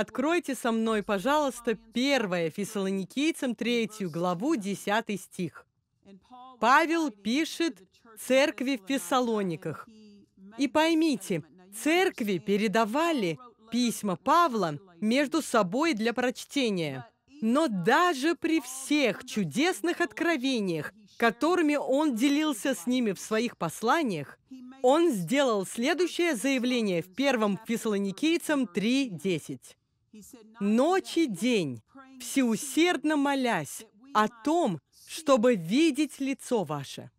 Откройте со мной, пожалуйста, 1 Фессалоникийцам 3 главу 10 стих. Павел пишет церкви в Фессалониках. И поймите, церкви передавали письма Павла между собой для прочтения. Но даже при всех чудесных откровениях, которыми он делился с ними в своих посланиях, он сделал следующее заявление в 1 Фессалоникийцам 3.10 ночь и день, всеусердно молясь о том, чтобы видеть лицо ваше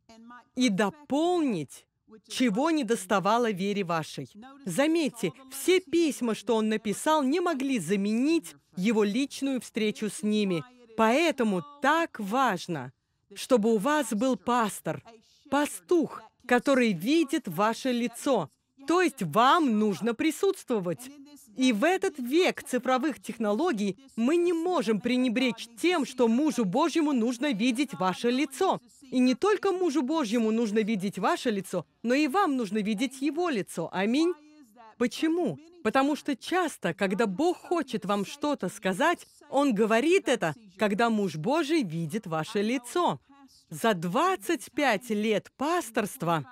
и дополнить, чего не доставало вере вашей. Заметьте, все письма, что он написал, не могли заменить его личную встречу с ними. Поэтому так важно, чтобы у вас был пастор, пастух, который видит ваше лицо. То есть вам нужно присутствовать. И в этот век цифровых технологий мы не можем пренебречь тем, что мужу Божьему нужно видеть ваше лицо. И не только мужу Божьему нужно видеть ваше лицо, но и вам нужно видеть его лицо. Аминь. Почему? Потому что часто, когда Бог хочет вам что-то сказать, Он говорит это, когда муж Божий видит ваше лицо. За 25 лет пасторства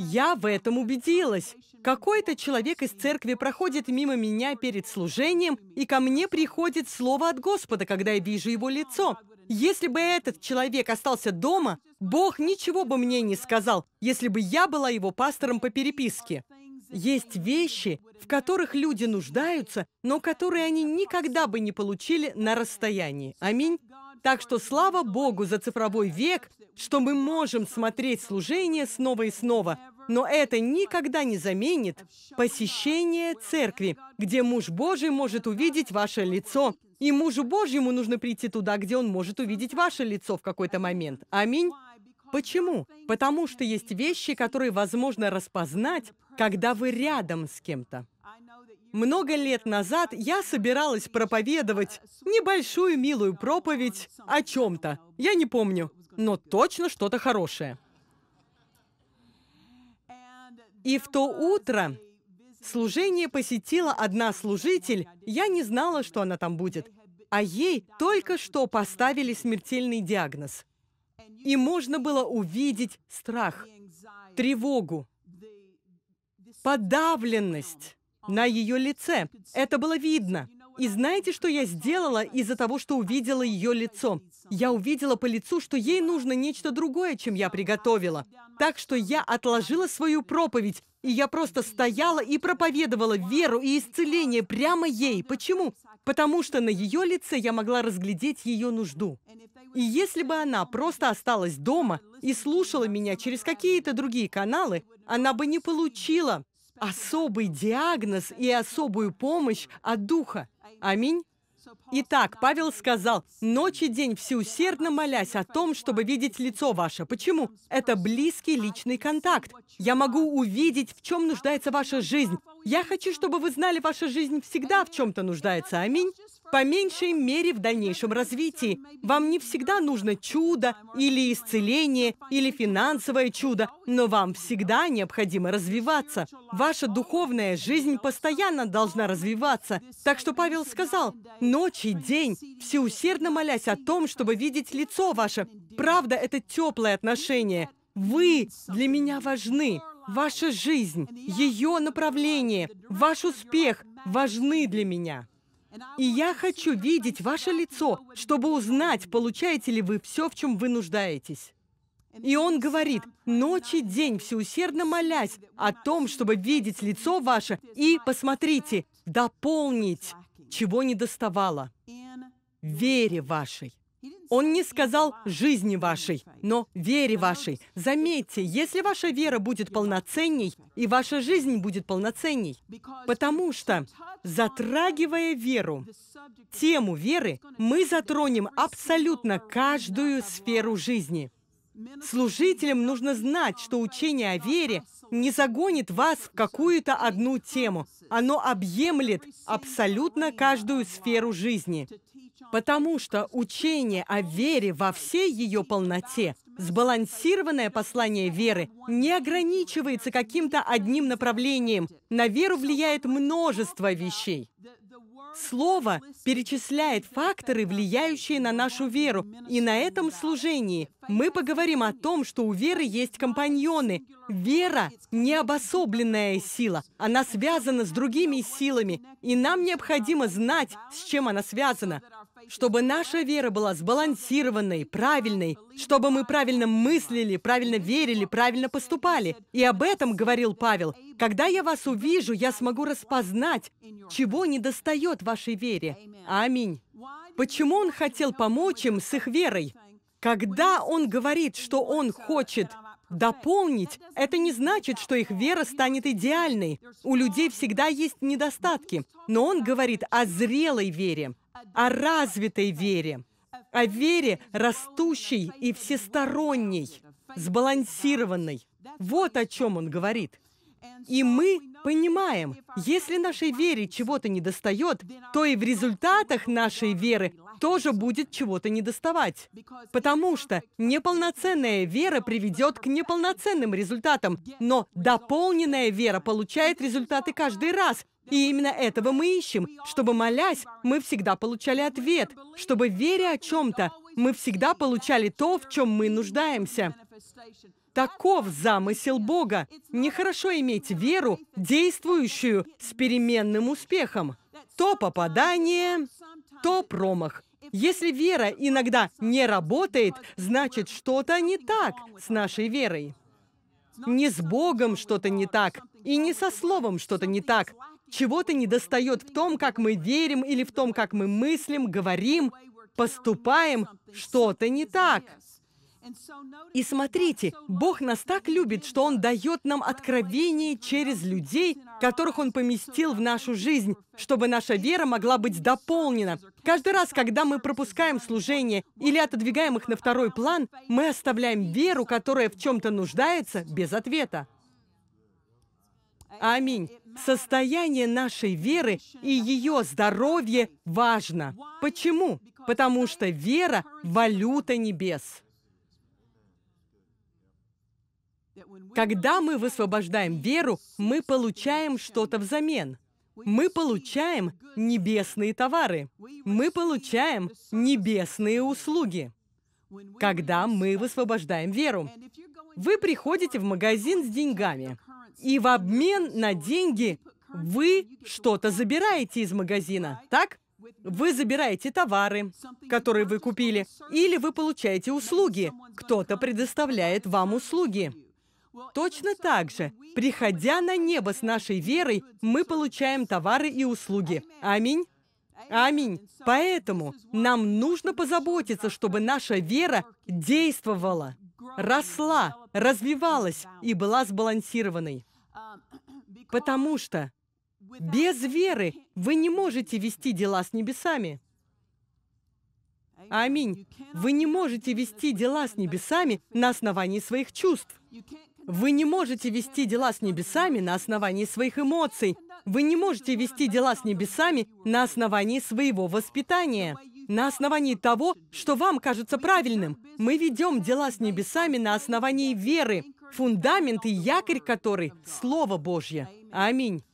я в этом убедилась. Какой-то человек из церкви проходит мимо меня перед служением, и ко мне приходит слово от Господа, когда я вижу его лицо. Если бы этот человек остался дома, Бог ничего бы мне не сказал, если бы я была его пастором по переписке. Есть вещи, в которых люди нуждаются, но которые они никогда бы не получили на расстоянии. Аминь. Так что слава Богу за цифровой век, что мы можем смотреть служение снова и снова, но это никогда не заменит посещение церкви, где муж Божий может увидеть ваше лицо. И мужу Божьему нужно прийти туда, где он может увидеть ваше лицо в какой-то момент. Аминь. Почему? Потому что есть вещи, которые возможно распознать, когда вы рядом с кем-то. Много лет назад я собиралась проповедовать небольшую милую проповедь о чем-то. Я не помню но точно что-то хорошее. И в то утро служение посетила одна служитель. Я не знала, что она там будет. А ей только что поставили смертельный диагноз. И можно было увидеть страх, тревогу, подавленность на ее лице. Это было видно. И знаете, что я сделала из-за того, что увидела ее лицо? Я увидела по лицу, что ей нужно нечто другое, чем я приготовила. Так что я отложила свою проповедь, и я просто стояла и проповедовала веру и исцеление прямо ей. Почему? Потому что на ее лице я могла разглядеть ее нужду. И если бы она просто осталась дома и слушала меня через какие-то другие каналы, она бы не получила особый диагноз и особую помощь от Духа. Аминь. Итак, Павел сказал, «Ночь и день всеусердно молясь о том, чтобы видеть лицо ваше». Почему? Это близкий личный контакт. Я могу увидеть, в чем нуждается ваша жизнь. Я хочу, чтобы вы знали, ваша жизнь всегда в чем-то нуждается. Аминь по меньшей мере в дальнейшем развитии. Вам не всегда нужно чудо или исцеление, или финансовое чудо, но вам всегда необходимо развиваться. Ваша духовная жизнь постоянно должна развиваться. Так что Павел сказал, ночь и день, всеусердно молясь о том, чтобы видеть лицо ваше. Правда, это теплое отношение. Вы для меня важны. Ваша жизнь, ее направление, ваш успех важны для меня. И я хочу видеть ваше лицо, чтобы узнать, получаете ли вы все, в чем вы нуждаетесь. И он говорит, ночь и день всеусердно молясь о том, чтобы видеть лицо ваше и, посмотрите, дополнить, чего не доставало, вере вашей. Он не сказал «жизни вашей», но «вере вашей». Заметьте, если ваша вера будет полноценней, и ваша жизнь будет полноценней, потому что, затрагивая веру, тему веры, мы затронем абсолютно каждую сферу жизни. Служителям нужно знать, что учение о вере не загонит вас в какую-то одну тему. Оно объемлет абсолютно каждую сферу жизни. Потому что учение о вере во всей ее полноте, сбалансированное послание веры, не ограничивается каким-то одним направлением. На веру влияет множество вещей. Слово перечисляет факторы, влияющие на нашу веру. И на этом служении мы поговорим о том, что у веры есть компаньоны. Вера – не обособленная сила. Она связана с другими силами, и нам необходимо знать, с чем она связана – чтобы наша вера была сбалансированной, правильной, чтобы мы правильно мыслили, правильно верили, правильно поступали. И об этом говорил Павел. Когда я вас увижу, я смогу распознать, чего недостает вашей вере. Аминь. Почему он хотел помочь им с их верой? Когда он говорит, что он хочет дополнить, это не значит, что их вера станет идеальной. У людей всегда есть недостатки. Но он говорит о зрелой вере о развитой вере, о вере растущей и всесторонней, сбалансированной. Вот о чем он говорит. И мы понимаем, если нашей вере чего-то недостает, то и в результатах нашей веры тоже будет чего-то недоставать. Потому что неполноценная вера приведет к неполноценным результатам, но дополненная вера получает результаты каждый раз, и именно этого мы ищем, чтобы, молясь, мы всегда получали ответ, чтобы, веря о чем-то, мы всегда получали то, в чем мы нуждаемся. Таков замысел Бога. Нехорошо иметь веру, действующую с переменным успехом. То попадание, то промах. Если вера иногда не работает, значит, что-то не так с нашей верой. Не с Богом что-то не так, и не со Словом что-то не так, чего-то недостает в том, как мы верим или в том, как мы мыслим, говорим, поступаем. Что-то не так. И смотрите, Бог нас так любит, что Он дает нам откровение через людей, которых Он поместил в нашу жизнь, чтобы наша вера могла быть дополнена. Каждый раз, когда мы пропускаем служение или отодвигаем их на второй план, мы оставляем веру, которая в чем-то нуждается, без ответа. Аминь. Состояние нашей веры и ее здоровье важно. Почему? Потому что вера – валюта небес. Когда мы высвобождаем веру, мы получаем что-то взамен. Мы получаем небесные товары. Мы получаем небесные услуги. Когда мы высвобождаем веру. Вы приходите в магазин с деньгами и в обмен на деньги вы что-то забираете из магазина, так? Вы забираете товары, которые вы купили, или вы получаете услуги. Кто-то предоставляет вам услуги. Точно так же, приходя на небо с нашей верой, мы получаем товары и услуги. Аминь. Аминь. Поэтому нам нужно позаботиться, чтобы наша вера действовала росла, развивалась и была сбалансированной. Потому что без веры вы не можете вести дела с небесами. Аминь. Вы не можете вести дела с небесами на основании своих чувств. Вы не можете вести дела с небесами на основании своих эмоций. Вы не можете вести дела с небесами на основании своего воспитания на основании того, что вам кажется правильным. Мы ведем дела с небесами на основании веры, фундамент и якорь которой – Слово Божье. Аминь.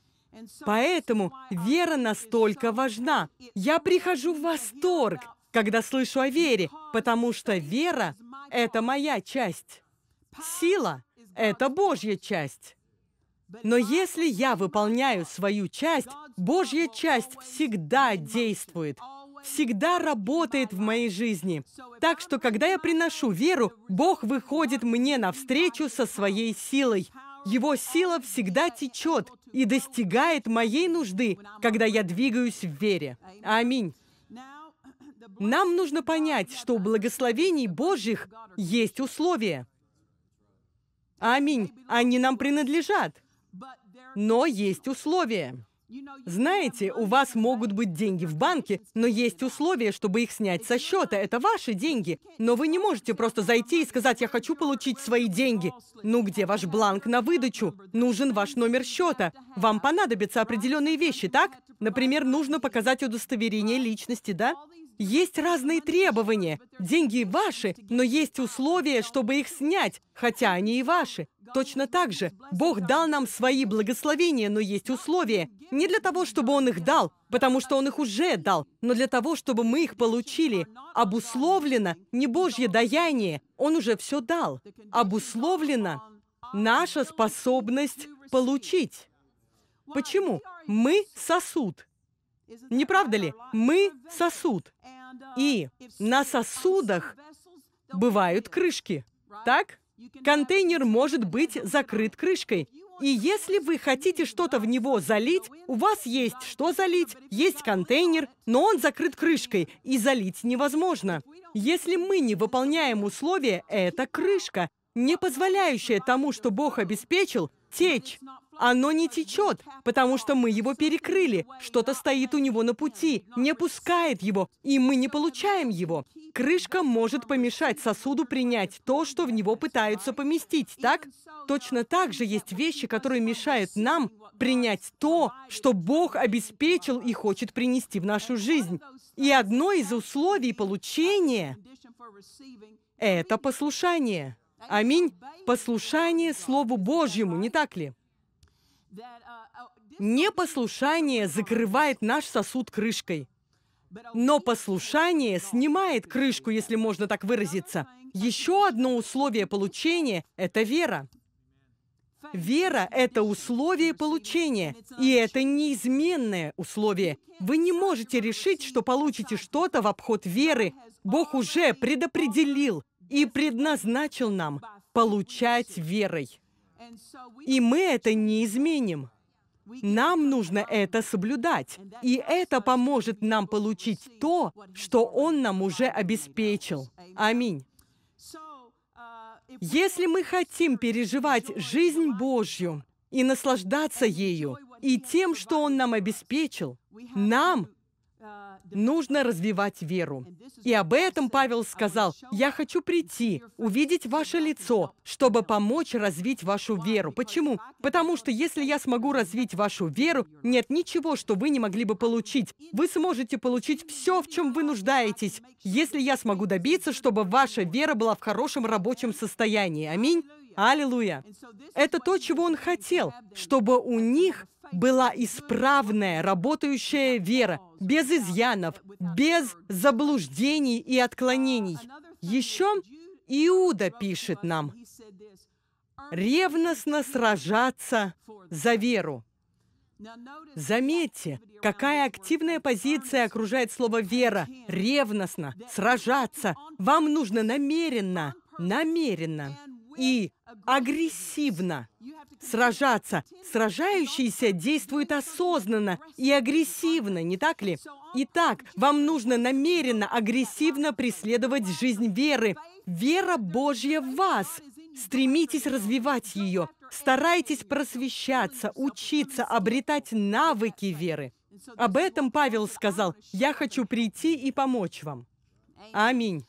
Поэтому вера настолько важна. Я прихожу в восторг, когда слышу о вере, потому что вера – это моя часть. Сила – это Божья часть. Но если я выполняю свою часть, Божья часть всегда действует всегда работает в моей жизни. Так что, когда я приношу веру, Бог выходит мне навстречу со своей силой. Его сила всегда течет и достигает моей нужды, когда я двигаюсь в вере. Аминь. Нам нужно понять, что у благословений Божьих есть условия. Аминь. Они нам принадлежат. Но есть условия. Знаете, у вас могут быть деньги в банке, но есть условия, чтобы их снять со счета. Это ваши деньги. Но вы не можете просто зайти и сказать, я хочу получить свои деньги. Ну где ваш бланк на выдачу? Нужен ваш номер счета. Вам понадобятся определенные вещи, так? Например, нужно показать удостоверение личности, да? Есть разные требования. Деньги ваши, но есть условия, чтобы их снять, хотя они и ваши. Точно так же Бог дал нам свои благословения, но есть условия. Не для того, чтобы Он их дал, потому что Он их уже дал, но для того, чтобы мы их получили. Обусловлено не Божье даяние, Он уже все дал. Обусловлено наша способность получить. Почему? Мы сосуд. Не правда ли? Мы сосуд. И на сосудах бывают крышки. Так? Контейнер может быть закрыт крышкой. И если вы хотите что-то в него залить, у вас есть что залить, есть контейнер, но он закрыт крышкой, и залить невозможно. Если мы не выполняем условия, это крышка, не позволяющая тому, что Бог обеспечил, течь. Оно не течет, потому что мы его перекрыли. Что-то стоит у него на пути, не пускает его, и мы не получаем его. Крышка может помешать сосуду принять то, что в него пытаются поместить, так? Точно так же есть вещи, которые мешают нам принять то, что Бог обеспечил и хочет принести в нашу жизнь. И одно из условий получения – это послушание. Аминь. Послушание Слову Божьему, не так ли? Uh, oh, Непослушание закрывает наш сосуд крышкой. Но послушание снимает крышку, если можно так выразиться. Еще одно условие получения – это вера. Вера – это условие получения, и это неизменное условие. Вы не можете решить, что получите что-то в обход веры. Бог уже предопределил и предназначил нам получать верой. И мы это не изменим. Нам нужно это соблюдать. И это поможет нам получить то, что Он нам уже обеспечил. Аминь. Uh, Если мы хотим переживать жизнь Божью и наслаждаться ею, и тем, что Он нам обеспечил, нам нужно развивать веру. И об этом Павел сказал, «Я хочу прийти, увидеть ваше лицо, чтобы помочь развить вашу веру». Почему? Потому что если я смогу развить вашу веру, нет ничего, что вы не могли бы получить. Вы сможете получить все, в чем вы нуждаетесь, если я смогу добиться, чтобы ваша вера была в хорошем рабочем состоянии. Аминь. Аллилуйя! Это то, чего он хотел, чтобы у них была исправная, работающая вера, без изъянов, без заблуждений и отклонений. Еще Иуда пишет нам, ревностно сражаться за веру. Заметьте, какая активная позиция окружает слово «вера». Ревностно, сражаться. Вам нужно намеренно, намеренно и агрессивно сражаться. Сражающиеся действуют осознанно и агрессивно, не так ли? Итак, вам нужно намеренно, агрессивно преследовать жизнь веры. Вера Божья в вас. Стремитесь развивать ее. Старайтесь просвещаться, учиться, обретать навыки веры. Об этом Павел сказал, «Я хочу прийти и помочь вам». Аминь.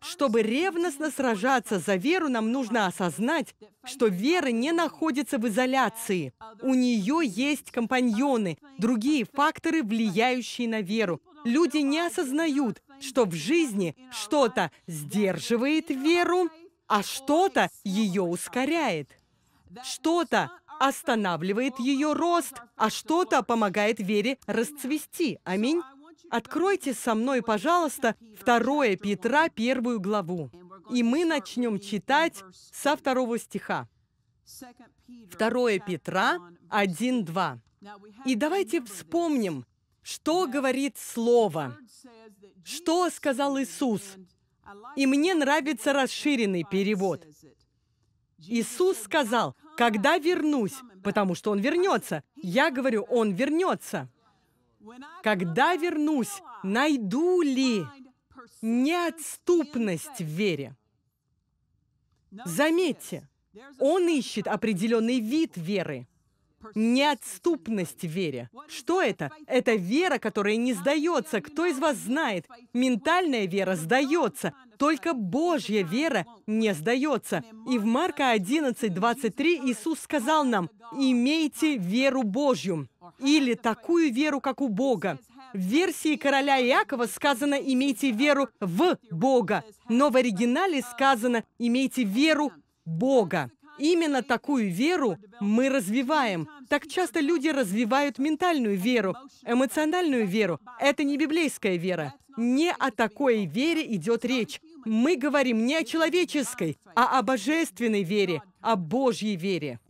Чтобы ревностно сражаться за веру, нам нужно осознать, что вера не находится в изоляции. У нее есть компаньоны, другие факторы, влияющие на веру. Люди не осознают, что в жизни что-то сдерживает веру, а что-то ее ускоряет. Что-то останавливает ее рост, а что-то помогает вере расцвести. Аминь. Откройте со мной, пожалуйста, 2 Петра, первую главу. И мы начнем читать со второго стиха. 2 Петра 1.2. И давайте вспомним, что говорит Слово, что сказал Иисус. И мне нравится расширенный перевод. Иисус сказал, когда вернусь, потому что Он вернется. Я говорю, Он вернется. Когда вернусь, найду ли неотступность в вере? Заметьте, он ищет определенный вид веры, неотступность в вере. Что это? Это вера, которая не сдается. Кто из вас знает? Ментальная вера сдается, только Божья вера не сдается. И в Марка 11, 23 Иисус сказал нам, «Имейте веру Божью» или «такую веру, как у Бога». В версии короля Иакова сказано «имейте веру в Бога», но в оригинале сказано «имейте веру Бога». Именно такую веру мы развиваем. Так часто люди развивают ментальную веру, эмоциональную веру. Это не библейская вера. Не о такой вере идет речь мы говорим не о человеческой, а о божественной вере, о Божьей вере.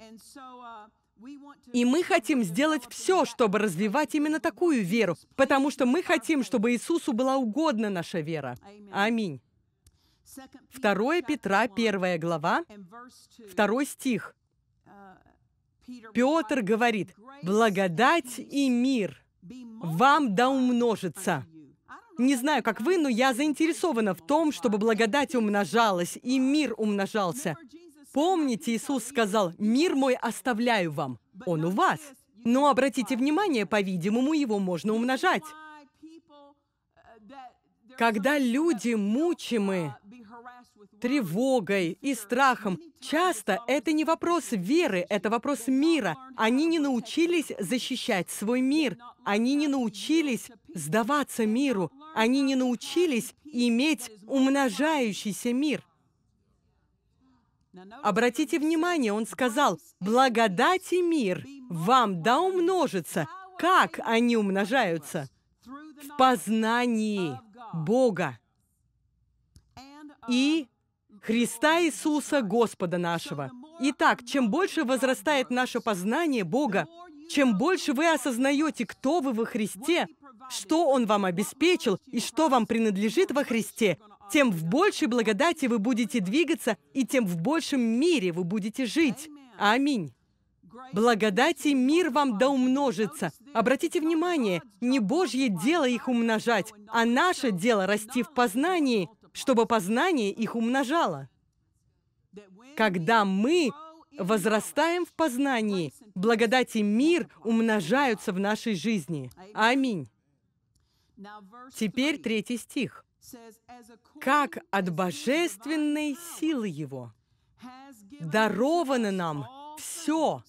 И мы хотим сделать все, чтобы развивать именно такую веру, потому что мы хотим, чтобы Иисусу была угодна наша вера. Аминь. 2 Петра, 1 глава, 2 стих. Петр говорит, «Благодать и мир вам да умножится». Не знаю, как вы, но я заинтересована в том, чтобы благодать умножалась и мир умножался. Помните, Иисус сказал, «Мир мой оставляю вам». Он у вас. Но обратите внимание, по-видимому, его можно умножать. Когда люди мучимы тревогой и страхом, часто это не вопрос веры, это вопрос мира. Они не научились защищать свой мир, они не научились сдаваться миру, они не научились иметь умножающийся мир. Обратите внимание, он сказал, «Благодать и мир вам да умножится». Как они умножаются? В познании Бога и Христа Иисуса, Господа нашего. Итак, чем больше возрастает наше познание Бога, чем больше вы осознаете, кто вы во Христе, что Он вам обеспечил и что вам принадлежит во Христе, тем в большей благодати вы будете двигаться, и тем в большем мире вы будете жить. Аминь. Благодати и мир вам да умножится. Обратите внимание, не Божье дело их умножать, а наше дело расти в познании, чтобы познание их умножало. Когда мы возрастаем в познании, благодати и мир умножаются в нашей жизни. Аминь. Теперь третий стих. «Как от божественной силы Его даровано нам все,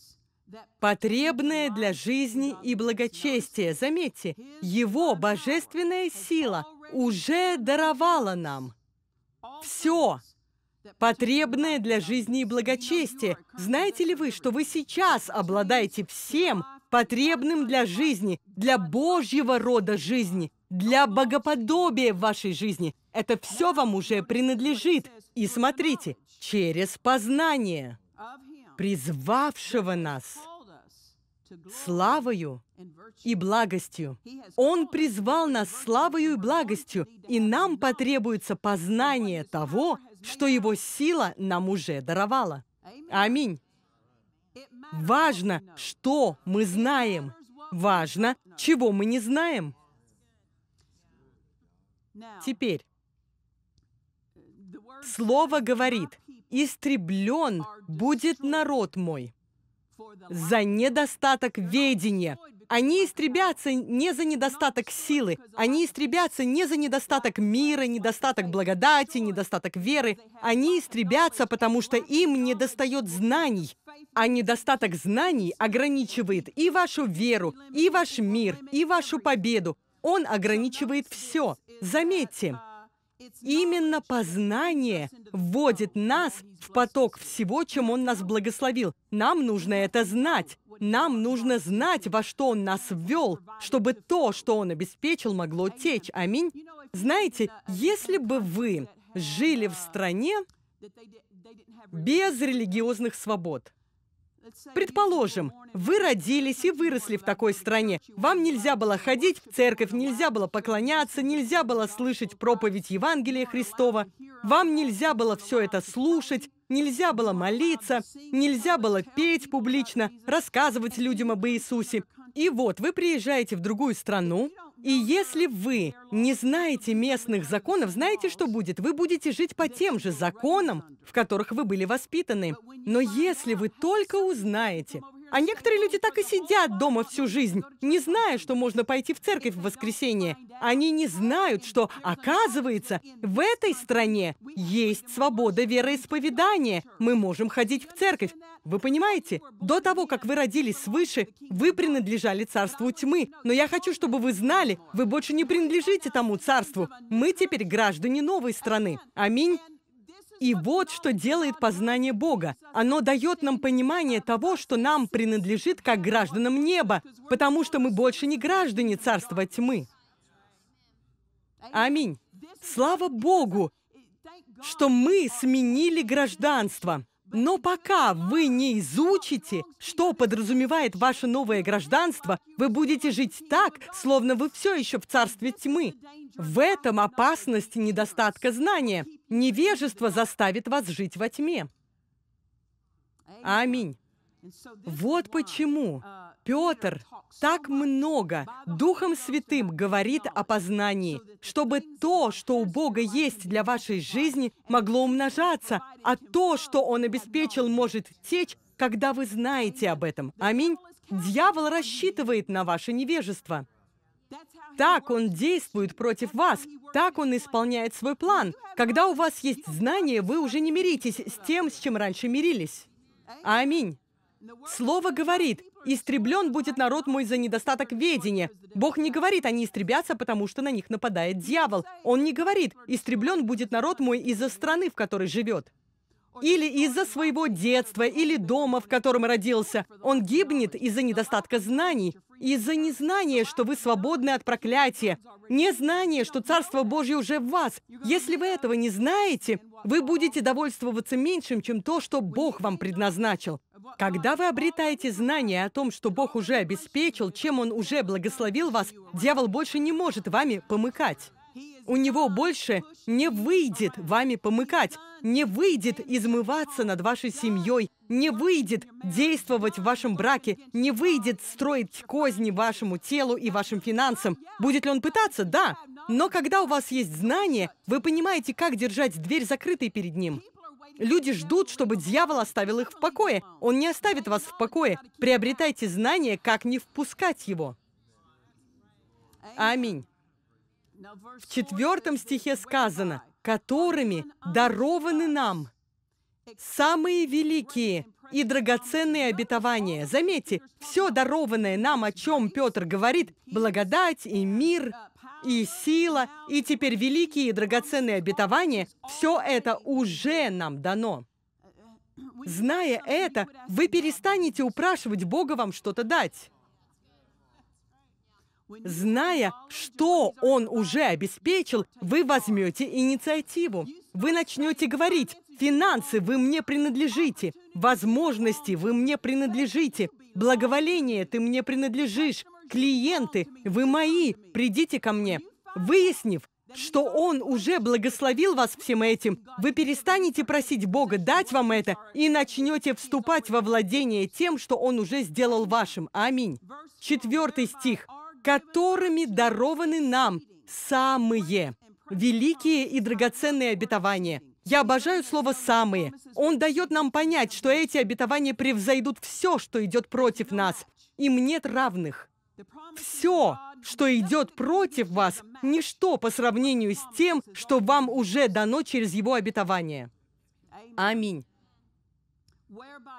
потребное для жизни и благочестия». Заметьте, Его божественная сила уже даровала нам все, потребное для жизни и благочестия. Знаете ли вы, что вы сейчас обладаете всем, потребным для жизни, для Божьего рода жизни, для богоподобия в вашей жизни. Это все вам уже принадлежит. И смотрите, через познание призвавшего нас славою и благостью. Он призвал нас славою и благостью, и нам потребуется познание того, что Его сила нам уже даровала. Аминь. Важно, что мы знаем. Важно, чего мы не знаем. Теперь, Слово говорит, «Истреблен будет народ мой за недостаток ведения». Они истребятся не за недостаток силы, они истребятся не за недостаток мира, недостаток благодати, недостаток веры. Они истребятся, потому что им недостает знаний. А недостаток знаний ограничивает и вашу веру, и ваш мир, и вашу победу. Он ограничивает все. Заметьте, Именно познание вводит нас в поток всего, чем Он нас благословил. Нам нужно это знать. Нам нужно знать, во что Он нас ввел, чтобы то, что Он обеспечил, могло течь. Аминь. Знаете, если бы вы жили в стране без религиозных свобод, Предположим, вы родились и выросли в такой стране. Вам нельзя было ходить в церковь, нельзя было поклоняться, нельзя было слышать проповедь Евангелия Христова. Вам нельзя было все это слушать, нельзя было молиться, нельзя было петь публично, рассказывать людям об Иисусе. И вот вы приезжаете в другую страну, и если вы не знаете местных законов, знаете, что будет? Вы будете жить по тем же законам, в которых вы были воспитаны. Но если вы только узнаете, а некоторые люди так и сидят дома всю жизнь, не зная, что можно пойти в церковь в воскресенье. Они не знают, что, оказывается, в этой стране есть свобода вероисповедания. Мы можем ходить в церковь. Вы понимаете? До того, как вы родились свыше, вы принадлежали царству тьмы. Но я хочу, чтобы вы знали, вы больше не принадлежите тому царству. Мы теперь граждане новой страны. Аминь. И вот что делает познание Бога. Оно дает нам понимание того, что нам принадлежит как гражданам неба, потому что мы больше не граждане царства тьмы. Аминь. Слава Богу, что мы сменили гражданство. Но пока вы не изучите, что подразумевает ваше новое гражданство, вы будете жить так, словно вы все еще в царстве тьмы. В этом опасность недостатка знания. Невежество заставит вас жить во тьме. Аминь. Вот почему uh, Петр так много Духом Святым говорит о познании, чтобы то, что у Бога есть для вашей жизни, могло умножаться, а то, что Он обеспечил, может течь, когда вы знаете об этом. Аминь. Дьявол рассчитывает на ваше невежество. Так он действует против вас, так он исполняет свой план. Когда у вас есть знание, вы уже не миритесь с тем, с чем раньше мирились. Аминь. Слово говорит, Истреблен будет народ мой за недостаток ведения. Бог не говорит, они истребятся, потому что на них нападает дьявол. Он не говорит, истреблен будет народ мой из-за страны, в которой живет. Или из-за своего детства, или дома, в котором родился. Он гибнет из-за недостатка знаний, из-за незнания, что вы свободны от проклятия, незнание, что Царство Божье уже в вас. Если вы этого не знаете, вы будете довольствоваться меньшим, чем то, что Бог вам предназначил. Когда вы обретаете знание о том, что Бог уже обеспечил, чем Он уже благословил вас, дьявол больше не может вами помыкать. У него больше не выйдет вами помыкать, не выйдет измываться над вашей семьей, не выйдет действовать в вашем браке, не выйдет строить козни вашему телу и вашим финансам. Будет ли он пытаться? Да. Но когда у вас есть знание, вы понимаете, как держать дверь закрытой перед ним. Люди ждут, чтобы дьявол оставил их в покое. Он не оставит вас в покое. Приобретайте знание, как не впускать его. Аминь. В четвертом стихе сказано, которыми дарованы нам самые великие и драгоценные обетования. Заметьте, все дарованное нам, о чем Петр говорит, благодать и мир, и сила, и теперь великие и драгоценные обетования, все это уже нам дано. Зная это, вы перестанете упрашивать Бога вам что-то дать. Зная, что Он уже обеспечил, вы возьмете инициативу. Вы начнете говорить, финансы вы мне принадлежите, возможности вы мне принадлежите, благоволение ты мне принадлежишь, клиенты, вы мои, придите ко мне. Выяснив, что Он уже благословил вас всем этим, вы перестанете просить Бога дать вам это и начнете вступать во владение тем, что Он уже сделал вашим. Аминь. Четвертый стих. «Которыми дарованы нам самые великие и драгоценные обетования». Я обожаю слово «самые». Он дает нам понять, что эти обетования превзойдут все, что идет против нас. Им нет равных. Все, что идет против вас, ничто по сравнению с тем, что вам уже дано через его обетование. Аминь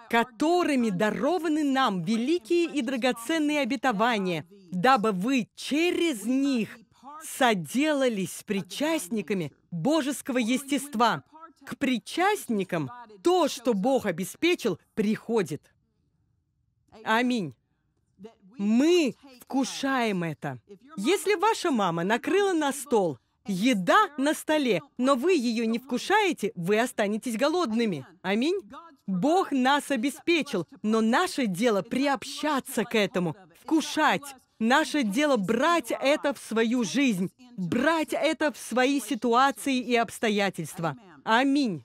которыми дарованы нам великие и драгоценные обетования, дабы вы через них соделались причастниками божеского естества. К причастникам то, что Бог обеспечил, приходит. Аминь. Мы вкушаем это. Если ваша мама накрыла на стол еда на столе, но вы ее не вкушаете, вы останетесь голодными. Аминь. Бог нас обеспечил, но наше дело приобщаться к этому, вкушать. Наше дело брать это в свою жизнь, брать это в свои ситуации и обстоятельства. Аминь.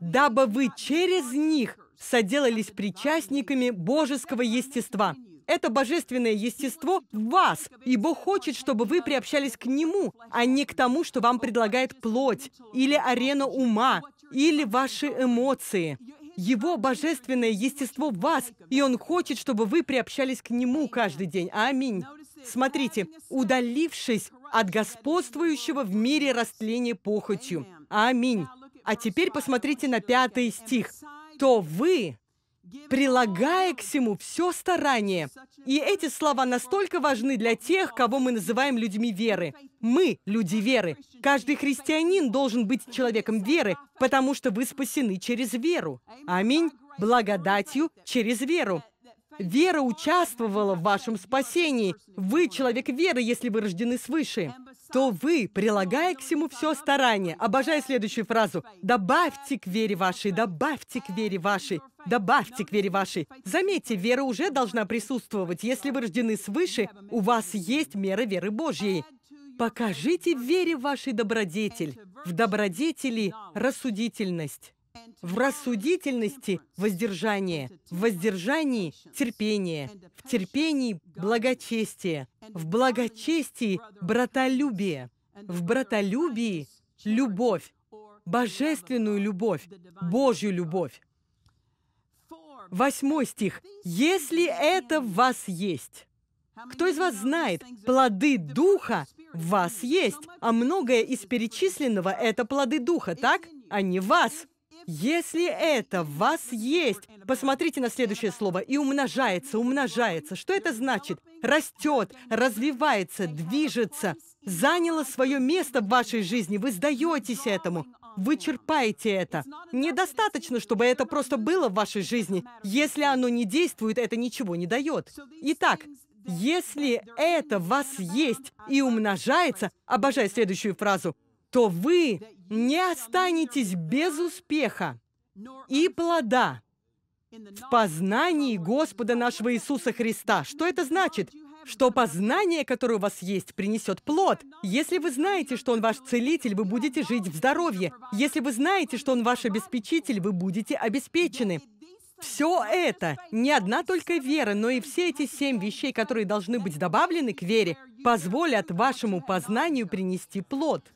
Дабы вы через них соделались причастниками божеского естества. Это божественное естество в вас, и Бог хочет, чтобы вы приобщались к Нему, а не к тому, что вам предлагает плоть, или арена ума, или ваши эмоции. Его божественное естество в вас, и Он хочет, чтобы вы приобщались к Нему каждый день. Аминь. Смотрите, удалившись от господствующего в мире растления похотью. Аминь. А теперь посмотрите на пятый стих. «То вы прилагая к всему все старание. И эти слова настолько важны для тех, кого мы называем людьми веры. Мы – люди веры. Каждый христианин должен быть человеком веры, потому что вы спасены через веру. Аминь. Благодатью через веру. Вера участвовала в вашем спасении. Вы человек веры, если вы рождены свыше то вы, прилагая к всему все старание, обожаю следующую фразу, «Добавьте к вере вашей, добавьте к вере вашей, добавьте к вере вашей». Заметьте, вера уже должна присутствовать. Если вы рождены свыше, у вас есть мера веры Божьей. «Покажите вере вашей добродетель, в добродетели рассудительность» в рассудительности – воздержание, в воздержании – терпение, в терпении – благочестие, в благочестии – братолюбие, в братолюбии – любовь, божественную любовь, Божью любовь. Восьмой стих. «Если это в вас есть». Кто из вас знает, плоды Духа в вас есть, а многое из перечисленного – это плоды Духа, так? А не вас. Если это в вас есть, посмотрите на следующее слово, и умножается, умножается. Что это значит? Растет, развивается, движется, заняло свое место в вашей жизни, вы сдаетесь этому, вы черпаете это. Недостаточно, чтобы это просто было в вашей жизни. Если оно не действует, это ничего не дает. Итак, если это в вас есть и умножается, обожаю следующую фразу, то вы не останетесь без успеха и плода в познании Господа нашего Иисуса Христа. Что это значит? Что познание, которое у вас есть, принесет плод. Если вы знаете, что Он ваш целитель, вы будете жить в здоровье. Если вы знаете, что Он ваш обеспечитель, вы будете обеспечены. Все это, не одна только вера, но и все эти семь вещей, которые должны быть добавлены к вере, позволят вашему познанию принести плод.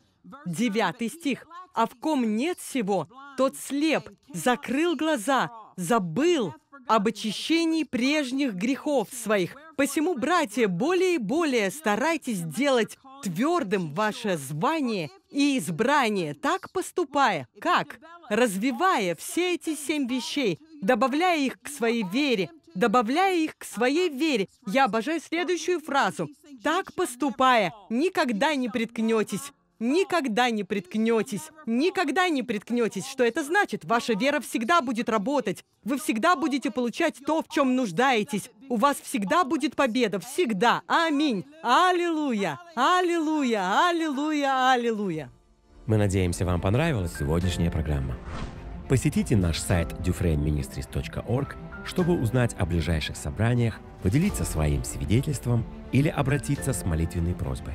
9 стих. «А в ком нет всего, тот слеп, закрыл глаза, забыл об очищении прежних грехов своих. Посему, братья, более и более старайтесь делать твердым ваше звание и избрание, так поступая, как? Развивая все эти семь вещей, добавляя их к своей вере, добавляя их к своей вере. Я обожаю следующую фразу. «Так поступая, никогда не приткнетесь». Никогда не приткнетесь, никогда не приткнетесь, что это значит. Ваша вера всегда будет работать. Вы всегда будете получать то, в чем нуждаетесь. У вас всегда будет победа, всегда. Аминь. Аллилуйя, аллилуйя, аллилуйя, аллилуйя. Мы надеемся, вам понравилась сегодняшняя программа. Посетите наш сайт dufresneministries.org, чтобы узнать о ближайших собраниях, поделиться своим свидетельством или обратиться с молитвенной просьбой.